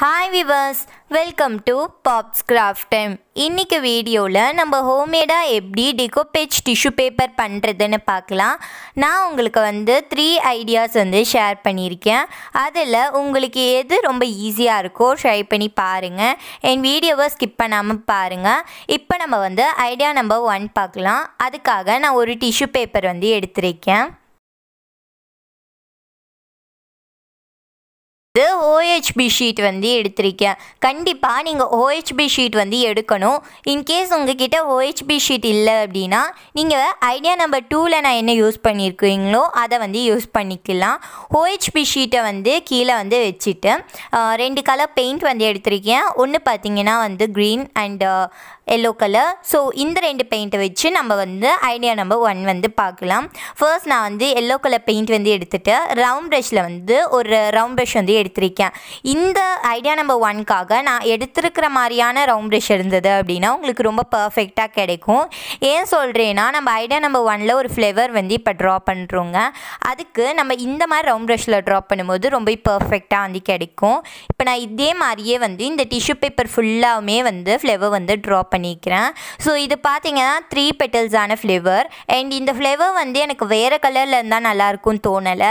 hi viewers welcome to Pops Craft time இன்றைக்கி வீடியோவில் நம்ம ஹோம்மேடாக எப்படி டிகோபேஜ் டிஷ்யூ பேப்பர் பண்ணுறதுன்னு பார்க்கலாம் நான் உங்களுக்கு வந்து த்ரீ ஐடியாஸ் வந்து ஷேர் பண்ணியிருக்கேன் அதில் உங்களுக்கு எது ரொம்ப ஈஸியாக இருக்கோ ட்ரை பண்ணி பாருங்கள் என் வீடியோவை ஸ்கிப் பண்ணாமல் பாருங்கள் இப்போ நம்ம வந்து ஐடியா நம்பர் ஒன் பார்க்கலாம் அதுக்காக நான் ஒரு டிஷ்யூ பேப்பர் வந்து எடுத்திருக்கேன் வந்து ஓஹெச்பி ஷீட் வந்து எடுத்திருக்கேன் கண்டிப்பாக நீங்கள் ஓஹெச்பி ஷீட் வந்து எடுக்கணும் இன்கேஸ் உங்ககிட்ட ஓஹெச்பி ஷீட் இல்லை அப்படின்னா நீங்கள் ஐடியா நம்பர் டூவில் நான் என்ன யூஸ் பண்ணியிருக்கீங்களோ அதை வந்து யூஸ் பண்ணிக்கலாம் ஓஹெச்பி ஷீட்டை வந்து கீழே வந்து வச்சுட்டு ரெண்டு கலர் பெயிண்ட் வந்து எடுத்திருக்கேன் ஒன்று பார்த்தீங்கன்னா வந்து green and yellow colour so இந்த ரெண்டு பெயிண்ட்டை வச்சு நம்ம வந்து ஐடியா நம்பர் ஒன் வந்து பார்க்கலாம் ஃபர்ஸ்ட் நான் வந்து எல்லோ கலர் பெயிண்ட் வந்து எடுத்துகிட்டு ரவுண்ட் ப்ரஷில் வந்து ஒரு ரவுண்ட் ப்ரஷ் வந்து எடுத்திருக்கேன் இந்த ஐடியா 1 காக நான் எடுத்திருக்கிற மாதிரியான ரவுண்ட் ப்ரஷ் இருந்தது அப்படின்னா உங்களுக்கு ரொம்ப ஆ கிடைக்கும் ஏன் சொல்கிறேன்னா நம்ம ஐடியா நம்பர் ஒனில் ஒரு ஃப்ளேவர் வந்து இப்போ ட்ரா பண்ணுறோங்க அதுக்கு நம்ம இந்த மாதிரி ரவுண்ட் ப்ரஷ்ல ட்ரா பண்ணும்போது ரொம்ப பர்ஃபெக்டாக வந்து கிடைக்கும் இப்போ நான் இதே மாதிரியே வந்து இந்த டிஷ்யூ பேப்பர் ஃபுல்லாவுமே வந்து ஃப்ளேவர் வந்து ட்ரா பண்ணிக்கிறேன் ஸோ இது பார்த்தீங்கன்னா த்ரீ பெட்டல்ஸான ஃப்ளேவர் அண்ட் இந்த ஃப்ளேவர் வந்து எனக்கு வேறு கலரில் இருந்தால் நல்லாயிருக்கும்னு தோணலை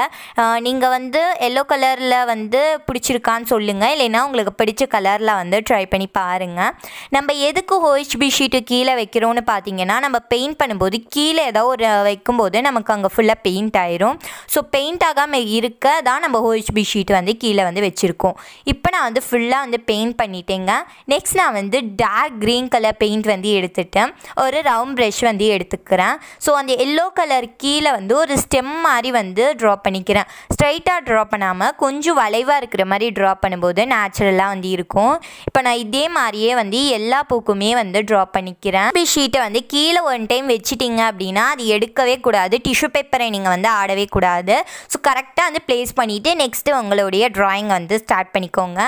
நீங்கள் வந்து எல்லோ கலரில் வந்து பிடிச்சிருக்கான்னு சொல்லுங்கள் இல்லைன்னா உங்களுக்கு பிடிச்ச கலரில் வந்து ட்ரை பண்ணி பாருங்கள் நம்ம எதுக்கு ஹோஹெச்பி ஷீட்டு கீழே வைக்கிறோன்னு பார்த்தீங்கன்னா நம்ம பெயிண்ட் பண்ணும்போது கீழே ஏதாவது ஒரு வைக்கும்போது நமக்கு அங்கே ஃபுல்லாக பெயிண்ட் ஆயிரும் ஸோ பெயிண்ட் ஆகாமல் இருக்க தான் நம்ம ஹோஹெச்பி ஷீட் வந்து கீழே வந்து வச்சுருக்கோம் இப்போ நான் வந்து ஃபுல்லாக வந்து பெயிண்ட் பண்ணிட்டேங்க நெக்ஸ்ட் நான் வந்து டார்க் க்ரீன் கலர் பெயிண்ட் வந்து எடுத்துட்டு ஒரு ரவுண்ட் ப்ரெஷ் வந்து எடுத்துக்கிறேன் ஸோ அந்த எல்லோ கலர் கீழே வந்து ஒரு ஸ்டெம் மாதிரி வந்து ட்ரா பண்ணிக்கிறேன் ஸ்ட்ரைட்டாக ட்ரா பண்ணாமல் கொஞ்சம் வளைவாக இருக்கிற மாதிரி ட்ரா பண்ணும்போது நேச்சுரலாக வந்து இருக்கும் இப்போ நான் இதே மாதிரியே வந்து எல்லா பூக்குமே வந்து ட்ரா பண்ணிக்கிறேன் ஷீட்டை வந்து கீழே ஒன் டைம் வச்சுட்டிங்க அப்படின்னா அது எடுக்கவே கூடாது டிஷ்யூ பேப்பரை நீங்கள் வந்து ஆடவே கூடாது ஸோ கரெக்டாக வந்து ப்ளேஸ் பண்ணிவிட்டு நெக்ஸ்ட்டு உங்களுடைய ட்ராயிங் வந்து ஸ்டார்ட் பண்ணிக்கோங்க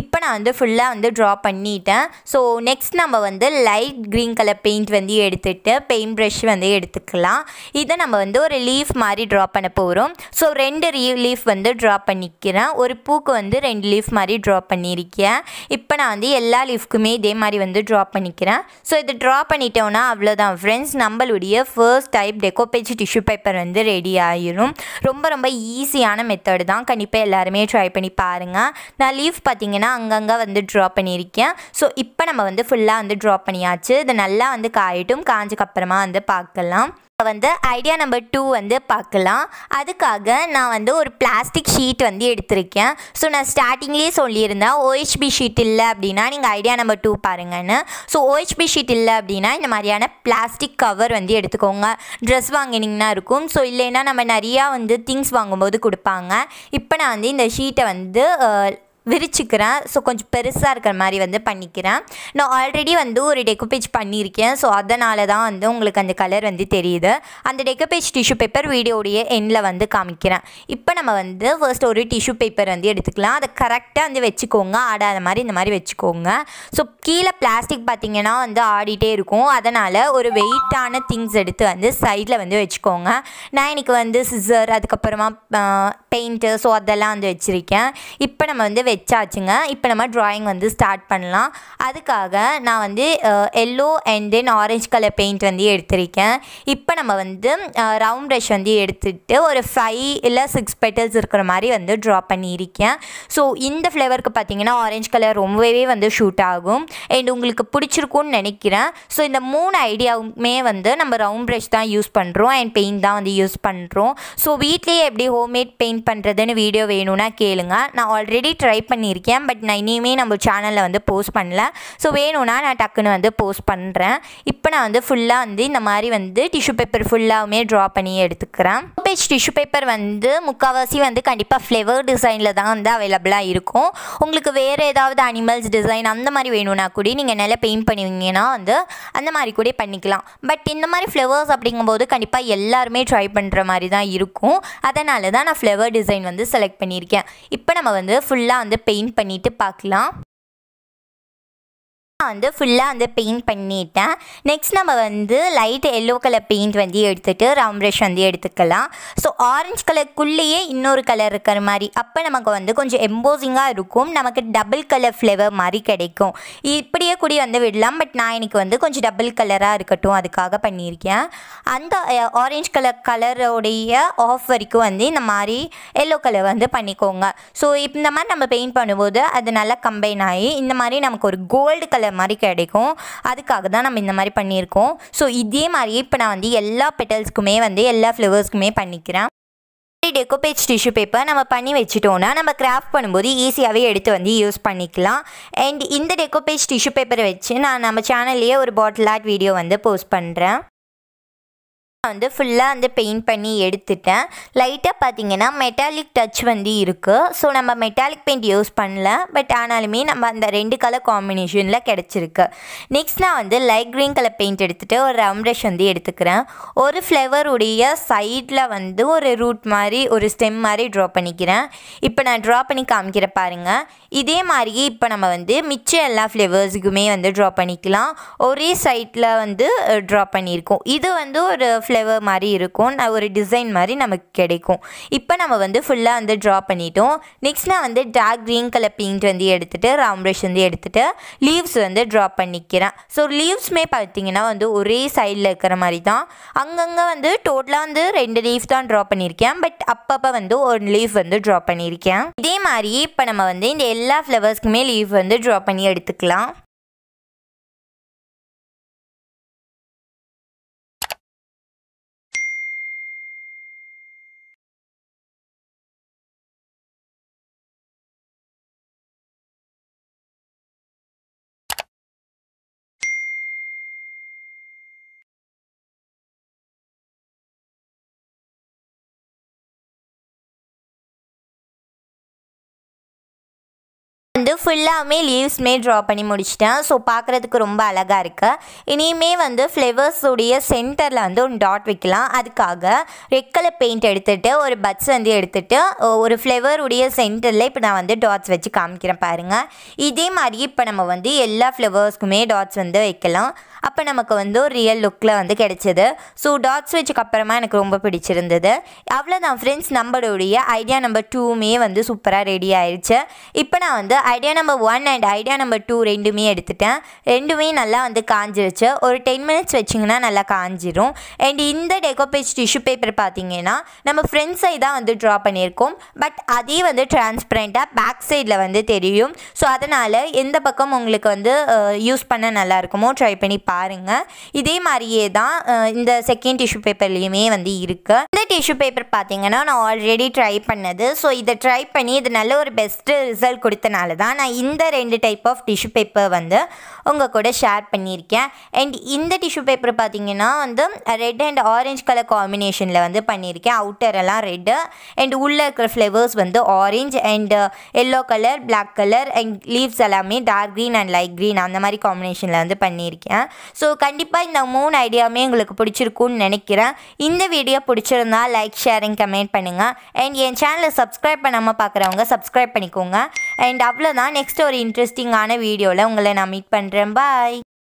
இப்போ நான் வந்து ஃபுல்லாக வந்து ட்ரா பண்ணிட்டேன் ஸோ நெக்ஸ்ட் நம்ம வந்து லைட் க்ரீன் கலர் பெயிண்ட் வந்து எடுத்துகிட்டு பெயிண்ட் ப்ரஷ் வந்து எடுத்துக்கலாம் இதை நம்ம வந்து ஒரு லீஃப் மாதிரி ட்ரா பண்ண போகிறோம் ஸோ ரெண்டு லீஃப் வந்து ட்ரா பண்ணிக்கிறேன் ஒரு பூக்கு வந்து ரெண்டு லீஃப் மாதிரி ட்ரா பண்ணியிருக்கேன் இப்போ நான் வந்து எல்லா லீஃப்க்குமே இதே மாதிரி வந்து ட்ரா பண்ணிக்கிறேன் ஸோ இதை ட்ரா பண்ணிட்டோன்னா அவ்வளோதான் ஃப்ரெண்ட்ஸ் நம்மளுடைய first type decoupage tissue paper வந்து ரெடி ஆயிரும் ரொம்ப ரொம்ப ஈஸியான மெத்தடு தான் கண்டிப்பாக எல்லாருமே ட்ரை பண்ணி பாருங்கள் நான் லீஃப் பார்த்தீங்கன்னா அங்கங்கே வந்து ட்ரா பண்ணியிருக்கேன் ஸோ இப்போ நம்ம வந்து ஃபுல்லாக வந்து ட்ரா ட்ராப் பண்ணியாச்சு இது நல்லா வந்து காயட்டும் காஞ்சக்கப்புறமா வந்து பார்க்கலாம் வந்து ஐடியா நம்பர் டூ வந்து பார்க்கலாம் அதுக்காக நான் வந்து ஒரு பிளாஸ்டிக் ஷீட் வந்து எடுத்திருக்கேன் ஸோ நான் ஸ்டார்டிங்லேயே சொல்லியிருந்தேன் ஓஹெச்பி ஷீட் இல்லை அப்படின்னா நீங்கள் ஐடியா நம்பர் டூ பாருங்கன்னு ஸோ ஓஹெச்பி ஷீட் இல்லை அப்படின்னா இந்த மாதிரியான பிளாஸ்டிக் கவர் வந்து எடுத்துக்கோங்க ட்ரெஸ் வாங்கினீங்கன்னா இருக்கும் ஸோ இல்லைன்னா நம்ம நிறையா வந்து திங்ஸ் வாங்கும்போது கொடுப்பாங்க இப்போ நான் வந்து இந்த ஷீட்டை வந்து விரிச்சிக்கிறேன் ஸோ கொஞ்சம் பெருசாக இருக்கிற மாதிரி வந்து பண்ணிக்கிறேன் நான் ஆல்ரெடி வந்து ஒரு டெக்குபேஜ் பண்ணியிருக்கேன் ஸோ அதனால தான் வந்து உங்களுக்கு அந்த கலர் வந்து தெரியுது அந்த டெக்குபேஜ் டிஷ்யூ பேப்பர் வீடியோடைய எண்ணில் வந்து காமிக்கிறேன் இப்போ நம்ம வந்து ஃபர்ஸ்ட் ஒரு டிஷ்யூ பேப்பர் வந்து எடுத்துக்கலாம் அதை கரெக்டாக வந்து வச்சுக்கோங்க ஆடாத மாதிரி இந்த மாதிரி வச்சுக்கோங்க ஸோ கீழே பிளாஸ்டிக் பார்த்திங்கன்னா வந்து ஆடிட்டே இருக்கும் அதனால் ஒரு வெயிட்டான திங்ஸ் எடுத்து வந்து சைடில் வந்து வச்சுக்கோங்க நான் இன்றைக்கி வந்து சிசர் அதுக்கப்புறமா பெயிண்ட்டு ஸோ அதெல்லாம் வந்து வச்சுருக்கேன் இப்போ நம்ம வந்து ஸ்கெட்சாச்சுங்க இப்போ நம்ம ட்ராயிங் வந்து ஸ்டார்ட் பண்ணலாம் அதுக்காக நான் வந்து yellow and then orange colour paint வந்து எடுத்திருக்கேன் இப்போ நம்ம வந்து ரவுண்ட் ப்ரஷ் வந்து எடுத்துகிட்டு ஒரு ஃபைவ் இல்லை சிக்ஸ் பெட்டல்ஸ் இருக்கிற மாதிரி வந்து ட்ரா பண்ணியிருக்கேன் ஸோ இந்த ஃப்ளேவருக்கு பார்த்தீங்கன்னா ஆரஞ்ச் கலர் ரொம்பவே வந்து ஷூட் ஆகும் அண்ட் உங்களுக்கு பிடிச்சிருக்கும்னு நினைக்கிறேன் ஸோ இந்த மூணு ஐடியாவுமே வந்து நம்ம ரவுண்ட் ப்ரஷ் தான் யூஸ் பண்ணுறோம் அண்ட் பெயிண்ட் தான் வந்து யூஸ் பண்ணுறோம் ஸோ வீட்லேயே எப்படி ஹோம்மேட் பெயிண்ட் பண்ணுறதுன்னு வீடியோ வேணும்னா கேளுங்க நான் ஆல்ரெடி ட்ரை பண்ணியிருக்கேன் பட் நான் இனியுமே நம்ம சேனலில் வந்து போஸ்ட் பண்ணல ஸோ வேணும்னா நான் டக்குன்னு வந்து போஸ்ட் பண்ணுறேன் இப்போ நான் வந்து ஃபுல்லாக வந்து இந்த மாதிரி வந்து டிஷ்யூ பேப்பர் ஃபுல்லாகவுமே ட்ரா பண்ணி எடுத்துக்கிறேன் பேஜ் டிஷ்யூ பேப்பர் வந்து முக்கால்வாசி வந்து கண்டிப்பாக ஃப்ளேவர் டிசைனில் தான் வந்து அவைலபிளாக இருக்கும் உங்களுக்கு வேறு ஏதாவது அனிமல்ஸ் டிசைன் அந்த மாதிரி வேணும்னா கூட நீங்கள் நல்லா பெயிண்ட் பண்ணுவீங்கன்னா வந்து அந்த மாதிரி கூட பண்ணிக்கலாம் பட் இந்த மாதிரி ஃப்ளவர்ஸ் அப்படிங்கும்போது கண்டிப்பாக எல்லாருமே ட்ரை பண்ணுற மாதிரி தான் இருக்கும் அதனால தான் நான் ஃப்ளவர் டிசைன் வந்து செலக்ட் பண்ணியிருக்கேன் இப்போ நம்ம வந்து ஃபுல்லாக வந்து பெயிண்ட் பண்ணிவிட்டு பார்க்கலாம் நான் வந்து ஃபுல்லாக வந்து பெயிண்ட் பண்ணிட்டேன் நெக்ஸ்ட் நம்ம வந்து லைட் எல்லோ கலர் பெயிண்ட் வந்து எடுத்துகிட்டு ரவுண்ட் ப்ரஷ் வந்து எடுத்துக்கலாம் ஸோ ஆரஞ்சு கலருக்குள்ளேயே இன்னொரு கலர் இருக்கிற மாதிரி அப்போ நமக்கு வந்து கொஞ்சம் எம்போசிங்காக இருக்கும் நமக்கு டபுள் கலர் ஃப்ளேவர் மாதிரி கிடைக்கும் இப்படியே கூடி வந்து விடலாம் பட் நான் எனக்கு வந்து கொஞ்சம் டபுள் கலராக இருக்கட்டும் அதுக்காக பண்ணியிருக்கேன் அந்த ஆரஞ்சு கலர் கலரோடைய ஆஃப் வரைக்கும் வந்து இந்த மாதிரி எல்லோ கலர் வந்து பண்ணிக்கோங்க ஸோ இந்த மாதிரி நம்ம பெயிண்ட் பண்ணும்போது அது நல்லா கம்பைன் ஆகி இந்த மாதிரி நமக்கு ஒரு கோல்டு கலர் மாதிரி கிடைக்கும் அதுக்காக தான் நம்ம இந்த மாதிரி பண்ணியிருக்கோம் ஸோ இதே மாதிரியே இப்போ நான் வந்து எல்லா பெட்டல்ஸ்க்குமே வந்து எல்லா ஃப்ளவர்ஸ்க்குமே பண்ணிக்கிறேன் டெக்கோபேஜ் டிஷ்யூ பேப்பர் நம்ம பண்ணி வச்சுட்டோம்னா நம்ம கிராஃப்ட் பண்ணும்போது ஈஸியாகவே எடுத்து வந்து யூஸ் பண்ணிக்கலாம் அண்ட் இந்த டெக்கோபேஜ் டிஷ்யூ பேப்பரை வச்சு நான் நம்ம சேனல்லையே ஒரு பாட்டில் ஆட் வீடியோ வந்து போஸ்ட் பண்ணுறேன் நான் வந்து ஃபுல்லாக வந்து பெயிண்ட் பண்ணி எடுத்துட்டேன் லைட்டாக பார்த்தீங்கன்னா மெட்டாலிக் டச் வந்து இருக்குது ஸோ நம்ம மெட்டாலிக் பெயிண்ட் யூஸ் பண்ணல பட் ஆனாலுமே நம்ம அந்த ரெண்டு கலர் காம்பினேஷனில் கிடச்சிருக்கு நெக்ஸ்ட் நான் வந்து லைட் க்ரீன் கலர் பெயிண்ட் எடுத்துகிட்டு ஒரு ரம்ரஷ் வந்து எடுத்துக்கிறேன் ஒரு ஃப்ளவருடைய சைடில் வந்து ஒரு ரூட் மாதிரி ஒரு ஸ்டெம் மாதிரி ட்ரா பண்ணிக்கிறேன் இப்போ நான் ட்ரா பண்ணி காமிக்கிற பாருங்கள் இதே மாதிரியே இப்போ நம்ம வந்து மிச்ச எல்லா ஃப்ளேவர்ஸுக்குமே வந்து ட்ரா பண்ணிக்கலாம் ஒரே சைட்டில் வந்து ட்ரா பண்ணியிருக்கோம் இது வந்து ஒரு ஃப்ளேவர் மாதிரி இருக்கும் ஒரு டிசைன் மாதிரி நமக்கு கிடைக்கும் இப்போ நம்ம வந்து ஃபுல்லாக வந்து ட்ரா பண்ணிட்டோம் நெக்ஸ்ட் நான் வந்து டார்க் க்ரீன் கலர் பெயிண்ட் வந்து எடுத்துகிட்டு ரவுண்ட் ப்ரஷ் வந்து எடுத்துகிட்டு லீவ்ஸ் வந்து ட்ரா பண்ணிக்கிறேன் ஸோ லீவ்ஸுமே பார்த்திங்கன்னா வந்து ஒரே சைடில் இருக்கிற மாதிரி தான் அங்கங்கே வந்து டோட்டலாக வந்து ரெண்டு லீஃப் தான் ட்ரா பண்ணியிருக்கேன் பட் அப்பப்போ வந்து ஒரு லீஃப் வந்து ட்ரா பண்ணியிருக்கேன் இதே மாதிரி இப்போ நம்ம வந்து இந்த எல்லா ஃப்ளவர்ஸ்க்குமே லீவ் வந்து ட்ரா பண்ணி எடுத்துக்கலாம் வந்து ஃபுல்லாமே லீவ்ஸ்மே ட்ரா பண்ணி முடிச்சிட்டேன் ஸோ பார்க்குறதுக்கு ரொம்ப அழகாக இருக்குது இனியுமே வந்து ஃப்ளவர்ஸுடைய சென்டரில் வந்து ஒன்று டாட் வைக்கலாம் அதுக்காக ரெட் கலர் பெயிண்ட் எடுத்துகிட்டு ஒரு பட்ஸ் வந்து எடுத்துகிட்டு ஒரு ஃப்ளவருடைய சென்டரில் இப்போ நான் வந்து டாட்ஸ் வச்சு காமிக்கிறேன் பாருங்கள் இதே மாதிரி இப்போ நம்ம வந்து எல்லா ஃப்ளவர்ஸ்க்குமே டாட்ஸ் வந்து வைக்கலாம் அப்போ நமக்கு வந்து ஒரு ரியல் லுக்கில் வந்து கிடைச்சிது ஸோ டாட்ஸ் வச்சுக்கு அப்புறமா எனக்கு ரொம்ப பிடிச்சிருந்தது அவ்வளோதான் ஃப்ரெண்ட்ஸ் நம்மளுடைய ஐடியா நம்பர் டூமே வந்து சூப்பராக ரெடி ஆயிடுச்சு இப்போ நான் வந்து idea number one and idea number two ரெண்டுமே எடுத்துட்டேன் ரெண்டுமே நல்லா வந்து காஞ்சிருச்சு ஒரு டென் மினிட்ஸ் வச்சிங்கன்னா நல்லா காஞ்சிரும் அண்ட் இந்த டெக்கோபேஜ் டிஷ்யூ பேப்பர் பார்த்தீங்கன்னா நம்ம ஃப்ரண்ட் சைட் தான் வந்து ட்ரா பண்ணியிருக்கோம் பட் அதே வந்து டிரான்ஸ்பரண்ட்டாக பேக் சைடில் வந்து தெரியும் ஸோ அதனால் எந்த பக்கம் உங்களுக்கு வந்து யூஸ் பண்ண நல்லா இருக்குமோ ட்ரை பண்ணி பாருங்கள் இதே மாதிரியே தான் இந்த செகண்ட் டிஷ்யூ பேப்பர்லேயுமே வந்து இருக்குது இந்த டிஷ்யூ பேப்பர் பார்த்தீங்கன்னா நான் ஆல்ரெடி ட்ரை பண்ணது ஸோ இதை ட்ரை பண்ணி இது நல்ல ஒரு பெஸ்ட்டு ரிசல்ட் கொடுத்தனால தான் நான் இந்த ரெண்டு டைப் ஆஃப் டிஷ்யூ பேப்பர் வந்து உங்கள் கூட ஷேர் பண்ணியிருக்கேன் அண்ட் இந்த டிஷ்யூ பேப்பர் பார்த்திங்கன்னா வந்து ரெட் அண்ட் ஆரஞ்ச் கலர் காம்பினேஷனில் வந்து பண்ணியிருக்கேன் அவுட்டர் எல்லாம் ரெட்டு அண்ட் உள்ளே இருக்கிற ஃப்ளேவர்ஸ் வந்து orange and yellow colour black colour and leaves எல்லாமே dark green and light green அந்த மாதிரி காம்பினேஷனில் வந்து பண்ணியிருக்கேன் ஸோ கண்டிப்பாக இந்த மூணு ஐடியாவுமே உங்களுக்கு பிடிச்சிருக்கும்னு நினைக்கிறேன் இந்த வீடியோ பிடிச்சிருந்தா லைக் ஷேரிங் கமெண்ட் பண்ணுங்கள் அண்ட் என் சேனலை சப்ஸ்கிரைப் பண்ணாமல் பார்க்குறவங்க சப்ஸ்கிரைப் பண்ணிக்கோங்க அண்ட் அவ்வளோ அவ்வளோதான் நெக்ஸ்ட் ஒரு இன்ட்ரெஸ்டிங்கான வீடியோவில் உங்களை நான் மீட் பண்ணுறேன் பாய்